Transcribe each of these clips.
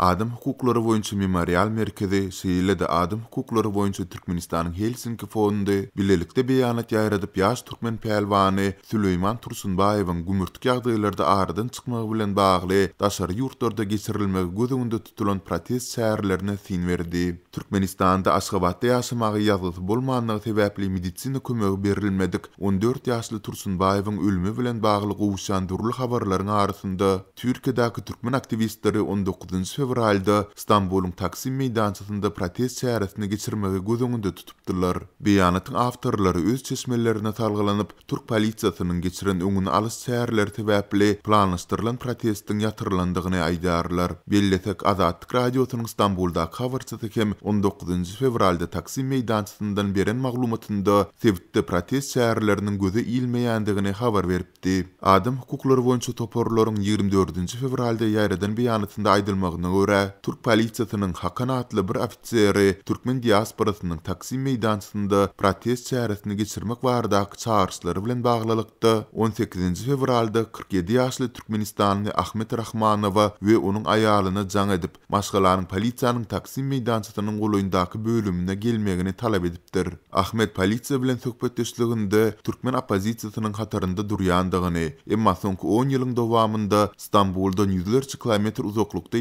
Adam hukuklary boýunça memorial merkezi şeýle de adam hukuklary boýunça Türkmenistanyň Helsinki fondy bilelikde beýanat ýaýradyp ýaş türkmen pälwany Süleyman Tursunbaýewiň gümürtik ýagdaýlarda aradan çykmagy bilen bagly daşary ýurtlarda geçirilmek göz tutulan protest şäherlerine sin berdi. Türkmenistanda Aşgabatda ýaşamagy ýazgyt bolmanyň sebäpli medisina kömegi berilmedik. 14 ýaşly Tursunbaýewiň ölümi bilen bagly gowşan durul habarlaryň arasynda Türkiýedäki türkmen aktivistleri 19 fevralda Stambulun Taksim meydançasında protest çäresini geçirmegi göz öňünde tutupdylar. Beýanatyň awtorlary öz çeşmelerine talgalanyp, türk polisiýasynyň geçiren öňüni alys çäherler täbäpli planlaşdyrylan protestin ýatyrylandygyny aýdarlar. Belletek Azatlyk radiosynyň Stambulda kawrçyty 19 fevralda Taksim meydançasyndan beren maglumatynda sebitde protest gözü gözi ilmeýändigini habar beripdi. Adam hukuklary boýunça toporlaryň 24 fevralda ýaýradan beýanatynda aýdylmagyny Nagora Türk polisiýetiniň Hakan bir ofitseri türkmen diasporasynyň Taksim meýdanynda protest çäresini geçirmek barada çağırışlary bilen baglalykda 18-nji fevralda 47 ýaşly türkmenistanly Ahmet Rahmanow we onuň aýalyny jaň edip, maşgalaryň polisiýanyň Taksim meýdanynyň goýundaky bölümine gelmegini talap edipdir. Ahmet polisiýa bilen söhbetdeşliginde türkmen opozisiýasynyň hatarynda durýandygyny, emma soňky 10 ýylyň dowamında Stambulda 100 km uzaklykda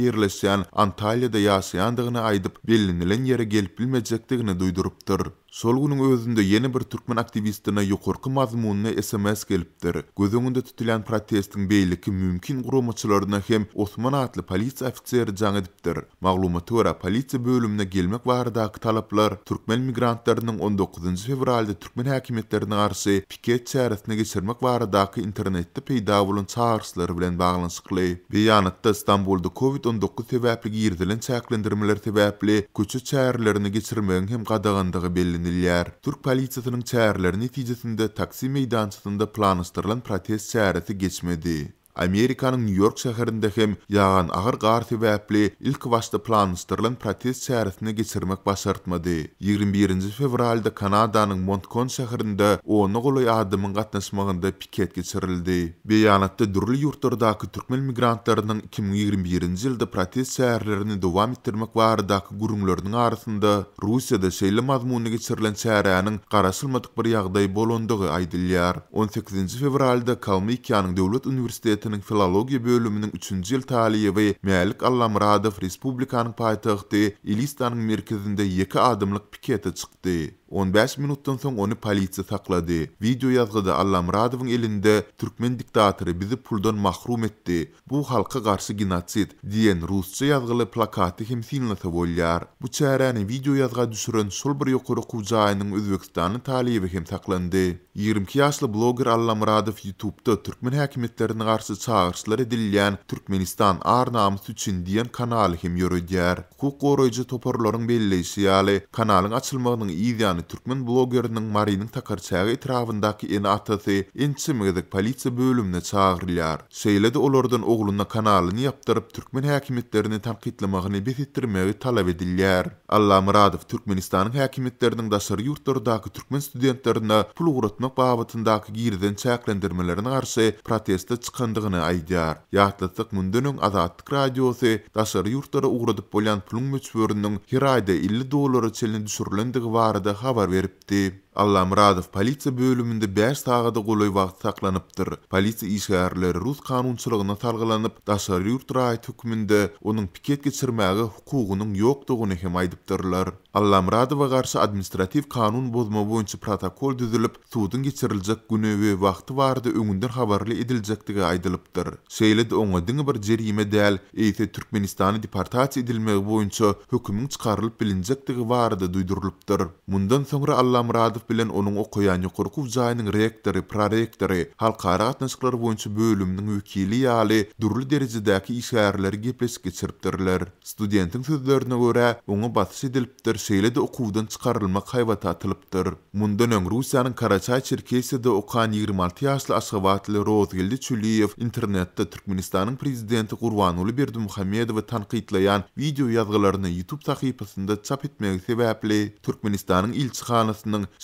анtалиядa ясыяндыгына аydыb белiлеn yеri келпилмезектигинi дуйдурiп тuр Sol günün özünde yeni bir Türkmen aktivistine yukorku mazmununa SMS gelipdir. Gözüngünde tutulan protestin beyliki mümkin gromatçılarına hem Osman adlı polizia ofitseri can edipdir. Maglumatı ora polizia bölümüne gelmek varda talaplar Türkmen migrantlarının 19. fevralde Türkmen hakimiyetlerine arşi piket çaresine geçirmek varda internette peydavulun çağırsları bilen bağlansıklı. Ve yanıtta İstanbul'da COVID-19 tebəpli gyrdilin çəkli gyrdilin köçü gyrdilin çəkli hem çəkli belli bilinilýär. Türk polisiýasynyň çäherleri netijesinde taksi meýdançasynda planlaşdyrylan protest çäherisi geçmedi. Amerikanın New York şəhərində hem yağan ağır qar səbəbli ilk vaxtı planlaşdırılan protest çağrısını keçirmək başartmadı. 21-ci fevralda Kanadanın Montcon şəhərində onu qolu adımın qatnaşmağında piket keçirildi. Beyanatda dürlü yurtlardakı türkmen migrantlarının 2021-ci ildə protest çağrılarını davam etdirmək varadakı gurumlarının arasında Rusiyada şeyli mazmunu keçirilən çağrının qarasılmadık bir yağday bolunduğu aydilyar. 18-ci fevralda Kalmykiyanın Dövlət Universiteti Cumhuriyetining filologiya bölümünün 3-nji ýyl taliýebi Mälik Allamradow respublikanyň paýtagty Ilistanyň merkezinde 2 adımlyk pikete çykdy. 15 minutdan soň onu polisiýa saklady. Video ýazgyda Allam Radowyň elinde türkmen diktatory bizi puldan mahrum etdi. Bu halka garşy genotsid diýen russça ýazgyly plakaty hem filmde täwirlenýär. Bu çäreni videoyazga ýazga düşüren bir ýokury gujaýynyň Özbekistanyň talibi hem saklandy. 22 ýaşly bloger Allam Radow YouTube-da türkmen häkimetlerini garşy çağırşlary edilýän Türkmenistan ar namus üçin diýen kanaly hem ýörüdýär. Hukuk goýrujy toparlaryň belli ýaly kanalyň açylmagynyň ýa Ýani türkmen blogerining Mariýanyň takarçagy etrawyndaky en atasy Ençimizlik polisiýa bölümine çagyrylýar. Şeýledi olardan oglunyň kanalyny ýapdyryp türkmen häkimetlerini tanqidlemegini bezetdirmegi talap edilýär. Alla Muradow Türkmenistanyň häkimetleriniň daşary ýurtlardaky türkmen studentlerine pul ugratmak babatyndaky girden çäklendirmelerini garşy protesta çykandygyny aýdýar. Ýatlyk mundanyň azatlyk radiosy daşary ýurtlara ugradyp bolan pulun möçberiniň hirayda 50 dollara çelini düşürilendigi barada haber veripti. Allah Muradov polisiya bölümünde bär sagady goly wagt saklanypdyr. Polisiya işgärleri rus kanunçylygyna talgylanyp, daşary ýurt raý hökümünde onuň piket geçirmäge hukugynyň ýokdugyny hem aýdypdyrlar. Allah Muradowa garşy administrativ kanun bozma boýunça protokol düzülip, suwdyň geçiriljek güni we wagty barda öňünden habarly ediljekdigi aýdylypdyr. Şeýledi oňa diňe bir jerime däl, ýa-da Türkmenistany deportasiýa edilmegi boýunça hökümiň çykarylyp bilinjekdigi barda duýdurylypdyr. Mundan soňra Allah Muradow Sadyk bilen onuň okuýan ýokurkuw jaýynyň rektory, prorektory, halkara gatnaşyklar boýunça bölümniň wekili ýaly durly derejedäki işgärler gepes geçirdirler. Studentiň sözlerine görä, onu batsy edilipdir, şeýle de okuwdan çykarylmak haýbat atylypdyr. Mundan öň Russiýanyň Karaçay Çerkesiýasynda okan 26 ýaşly aşgabatly Rozgildi Çüliýew internetde Türkmenistanyň prezidenti Gurbanuly Berdimuhammedowy tanqidlaýan video ýazgylaryny YouTube sahypasynda çap etmegi sebäpli Türkmenistanyň ilçi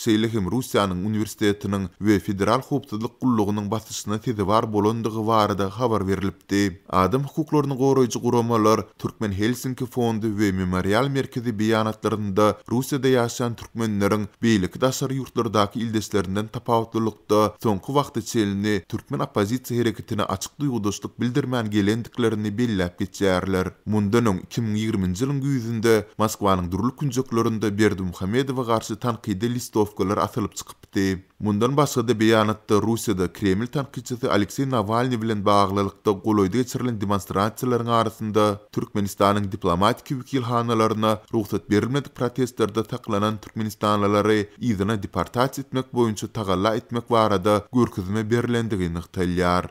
Seýlehim Russiýanyň uniwersitetiniň ve federal howpsuzlyk gullugynyň basyşyna tezi bar bolandygy barada habar berilipdi. Adam hukuklaryny koruyucu guramalar Türkmen Helsinki fondu ve Memorial merkezi beýanatlarynda Rusya'da yaşayan Türkmenlerin beýlik daşary ýurtlardaky ildeşlerinden tapawutlulukda soňky wagtda çelini türkmen oppozisiýa hereketine açyk duýgudaşlyk bildirmän gelendiklerini belläp geçýärler. Mundaň 2020-nji ýylyň Moskva'nın Moskwanyň durul günjeklerinde Berdi Muhamedowa garşy tankydy listov öfkeler atılıp çıkıpdı. Mundan başqa da beyanatda Rusiyada Kreml tankçısı Aleksey Navalny bilen bağlılıkda goloyda geçirilen demonstrasiyalaryň arasynda Türkmenistanyň diplomatik wekil hanalaryna ruhsat berilmedik protestlerde taklanan türkmenistanlylary izine deportasiýa etmek boýunça tagalla etmek barada görkezme berilendigini ýetirýär.